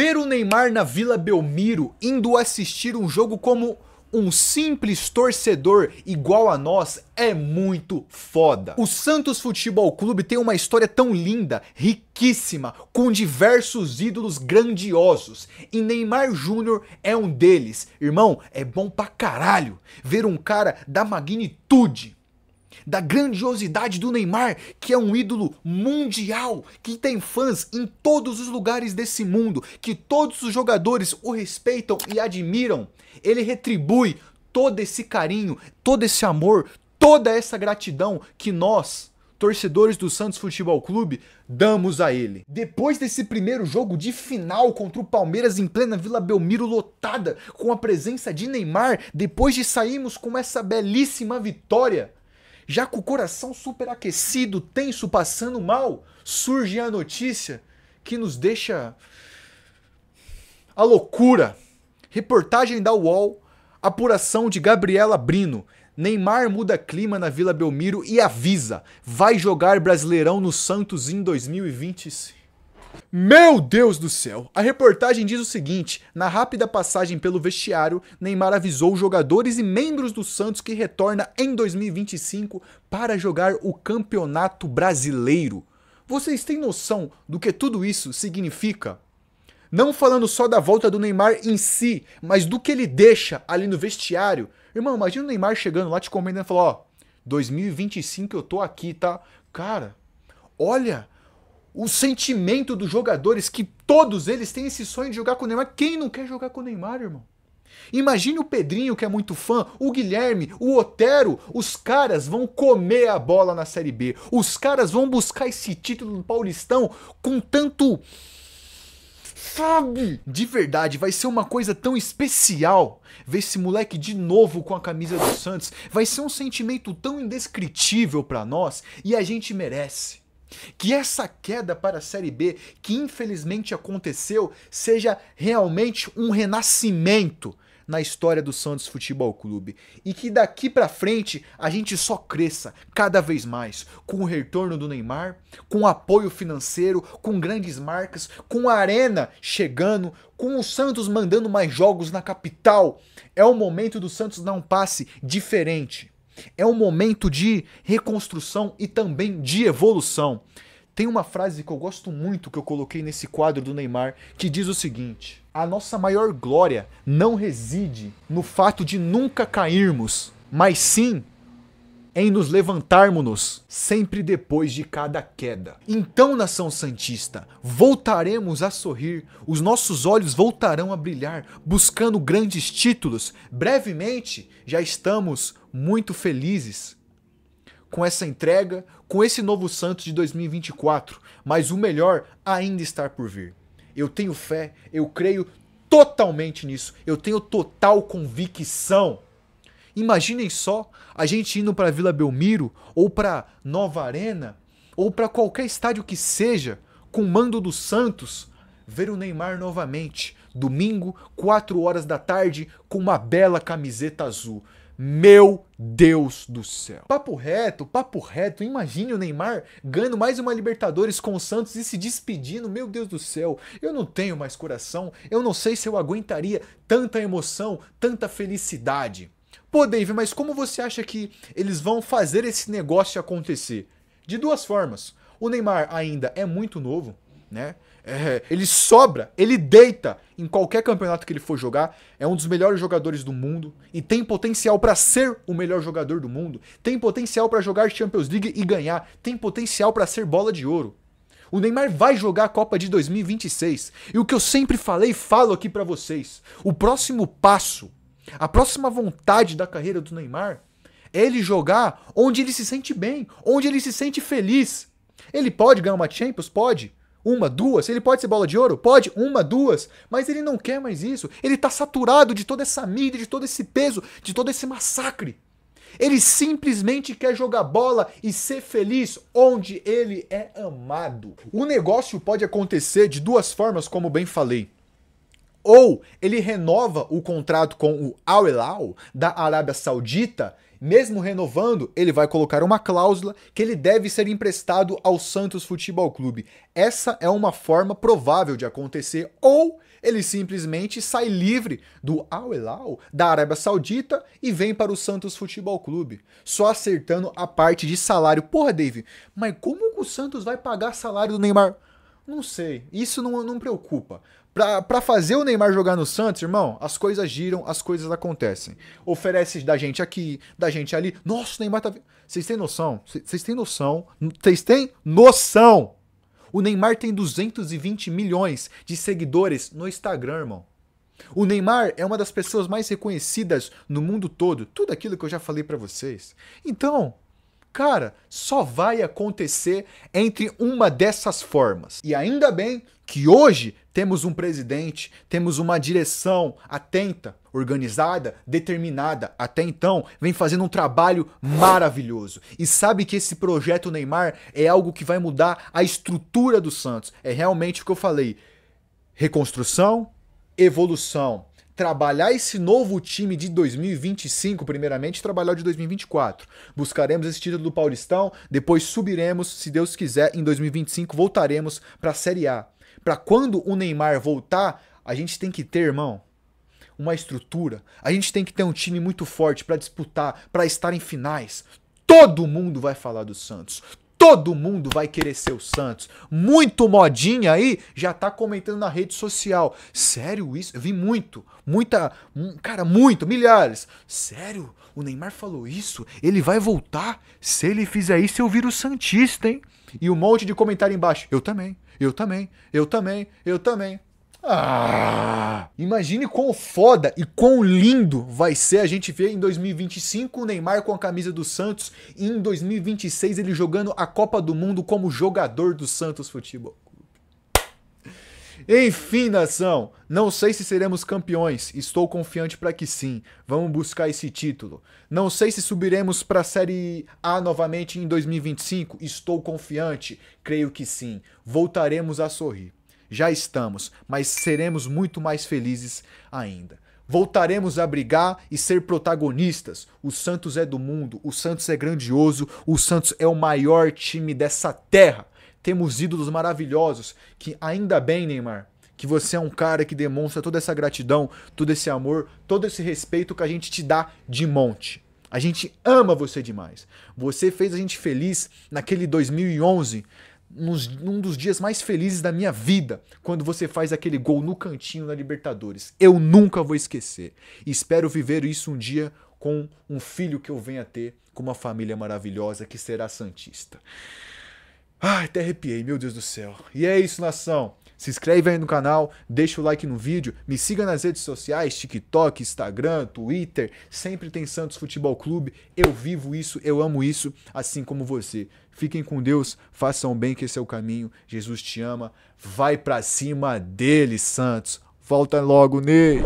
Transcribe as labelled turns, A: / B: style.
A: Ver o Neymar na Vila Belmiro indo assistir um jogo como um simples torcedor igual a nós é muito foda. O Santos Futebol Clube tem uma história tão linda, riquíssima, com diversos ídolos grandiosos. E Neymar Júnior é um deles. Irmão, é bom pra caralho ver um cara da magnitude da grandiosidade do Neymar, que é um ídolo mundial, que tem fãs em todos os lugares desse mundo, que todos os jogadores o respeitam e admiram. Ele retribui todo esse carinho, todo esse amor, toda essa gratidão que nós, torcedores do Santos Futebol Clube, damos a ele. Depois desse primeiro jogo de final contra o Palmeiras em plena Vila Belmiro lotada, com a presença de Neymar, depois de sairmos com essa belíssima vitória, já com o coração superaquecido, tenso, passando mal, surge a notícia que nos deixa a loucura. Reportagem da UOL, apuração de Gabriela Brino. Neymar muda clima na Vila Belmiro e avisa: vai jogar Brasileirão no Santos em 2025. Meu Deus do céu! A reportagem diz o seguinte: na rápida passagem pelo vestiário, Neymar avisou jogadores e membros do Santos que retorna em 2025 para jogar o Campeonato Brasileiro. Vocês têm noção do que tudo isso significa? Não falando só da volta do Neymar em si, mas do que ele deixa ali no vestiário. Irmão, imagina o Neymar chegando lá te comendo e falando: Ó, 2025 eu tô aqui, tá? Cara, olha o sentimento dos jogadores que todos eles têm esse sonho de jogar com o Neymar. Quem não quer jogar com o Neymar, irmão? Imagine o Pedrinho, que é muito fã, o Guilherme, o Otero. Os caras vão comer a bola na Série B. Os caras vão buscar esse título do Paulistão com tanto. Sabe? De verdade, vai ser uma coisa tão especial ver esse moleque de novo com a camisa do Santos. Vai ser um sentimento tão indescritível para nós e a gente merece. Que essa queda para a Série B, que infelizmente aconteceu, seja realmente um renascimento na história do Santos Futebol Clube e que daqui para frente a gente só cresça cada vez mais com o retorno do Neymar, com apoio financeiro, com grandes marcas, com a arena chegando, com o Santos mandando mais jogos na capital. É o momento do Santos dar um passe diferente. É um momento de reconstrução e também de evolução. Tem uma frase que eu gosto muito que eu coloquei nesse quadro do Neymar que diz o seguinte: A nossa maior glória não reside no fato de nunca cairmos, mas sim em nos levantarmos sempre depois de cada queda. Então, nação santista, voltaremos a sorrir, os nossos olhos voltarão a brilhar, buscando grandes títulos. Brevemente, já estamos muito felizes com essa entrega, com esse novo Santos de 2024, mas o melhor ainda está por vir. Eu tenho fé, eu creio totalmente nisso, eu tenho total convicção Imaginem só a gente indo para Vila Belmiro ou para Nova Arena ou para qualquer estádio que seja com o mando do Santos ver o Neymar novamente, domingo, 4 horas da tarde, com uma bela camiseta azul. Meu Deus do céu. Papo reto, papo reto. Imagine o Neymar ganhando mais uma Libertadores com o Santos e se despedindo. Meu Deus do céu. Eu não tenho mais coração. Eu não sei se eu aguentaria tanta emoção, tanta felicidade. Pô, Dave, mas como você acha que eles vão fazer esse negócio acontecer? De duas formas. O Neymar ainda é muito novo, né? É, ele sobra, ele deita em qualquer campeonato que ele for jogar. É um dos melhores jogadores do mundo e tem potencial para ser o melhor jogador do mundo. Tem potencial para jogar Champions League e ganhar. Tem potencial para ser bola de ouro. O Neymar vai jogar a Copa de 2026. E o que eu sempre falei, falo aqui para vocês. O próximo passo a próxima vontade da carreira do Neymar é ele jogar onde ele se sente bem, onde ele se sente feliz. Ele pode ganhar uma Champions? Pode. Uma, duas. Ele pode ser bola de ouro? Pode. Uma, duas. Mas ele não quer mais isso. Ele está saturado de toda essa mídia, de todo esse peso, de todo esse massacre. Ele simplesmente quer jogar bola e ser feliz onde ele é amado. O negócio pode acontecer de duas formas, como bem falei. Ou ele renova o contrato com o Al Hilal da Arábia Saudita, mesmo renovando, ele vai colocar uma cláusula que ele deve ser emprestado ao Santos Futebol Clube. Essa é uma forma provável de acontecer ou ele simplesmente sai livre do Al Hilal da Arábia Saudita e vem para o Santos Futebol Clube, só acertando a parte de salário. Porra, Dave, mas como o Santos vai pagar salário do Neymar? Não sei, isso não, não preocupa para fazer o Neymar jogar no Santos, irmão, as coisas giram, as coisas acontecem. Oferece da gente aqui, da gente ali. Nossa, o Neymar tá. Vocês têm noção? Vocês têm noção? Vocês têm noção? O Neymar tem 220 milhões de seguidores no Instagram, irmão. O Neymar é uma das pessoas mais reconhecidas no mundo todo. Tudo aquilo que eu já falei para vocês. Então, Cara, só vai acontecer entre uma dessas formas. E ainda bem que hoje temos um presidente, temos uma direção atenta, organizada, determinada, até então, vem fazendo um trabalho maravilhoso. E sabe que esse projeto Neymar é algo que vai mudar a estrutura do Santos. É realmente o que eu falei: reconstrução, evolução trabalhar esse novo time de 2025, primeiramente, trabalhar o de 2024. Buscaremos esse título do Paulistão, depois subiremos, se Deus quiser, em 2025 voltaremos para a Série A. Para quando o Neymar voltar, a gente tem que ter, irmão, uma estrutura. A gente tem que ter um time muito forte para disputar, para estar em finais. Todo mundo vai falar do Santos. Todo mundo vai querer ser o Santos. Muito modinha aí já tá comentando na rede social. Sério isso? Eu vi muito. Muita. Hum, cara, muito. Milhares. Sério? O Neymar falou isso? Ele vai voltar? Se ele fizer isso, eu viro Santista, hein? E um monte de comentário embaixo. Eu também. Eu também. Eu também. Eu também. Ah, imagine quão foda e quão lindo vai ser a gente ver em 2025 o Neymar com a camisa do Santos e em 2026 ele jogando a Copa do Mundo como jogador do Santos Futebol enfim, nação, não sei se seremos campeões, estou confiante para que sim. Vamos buscar esse título. Não sei se subiremos para a Série A novamente em 2025, estou confiante, creio que sim. Voltaremos a sorrir já estamos, mas seremos muito mais felizes ainda. Voltaremos a brigar e ser protagonistas. O Santos é do mundo, o Santos é grandioso, o Santos é o maior time dessa terra. Temos ídolos maravilhosos que ainda bem, Neymar, que você é um cara que demonstra toda essa gratidão, todo esse amor, todo esse respeito que a gente te dá de monte. A gente ama você demais. Você fez a gente feliz naquele 2011 num dos dias mais felizes da minha vida, quando você faz aquele gol no cantinho na Libertadores. Eu nunca vou esquecer. Espero viver isso um dia com um filho que eu venha ter, com uma família maravilhosa que será santista. Ai, até arrepiei, meu Deus do céu. E é isso, nação. Se inscreve aí no canal, deixa o like no vídeo, me siga nas redes sociais, TikTok, Instagram, Twitter, sempre tem Santos Futebol Clube. Eu vivo isso, eu amo isso, assim como você. Fiquem com Deus, façam bem que esse é o caminho. Jesus te ama. Vai para cima dele, Santos. Volta logo Ney.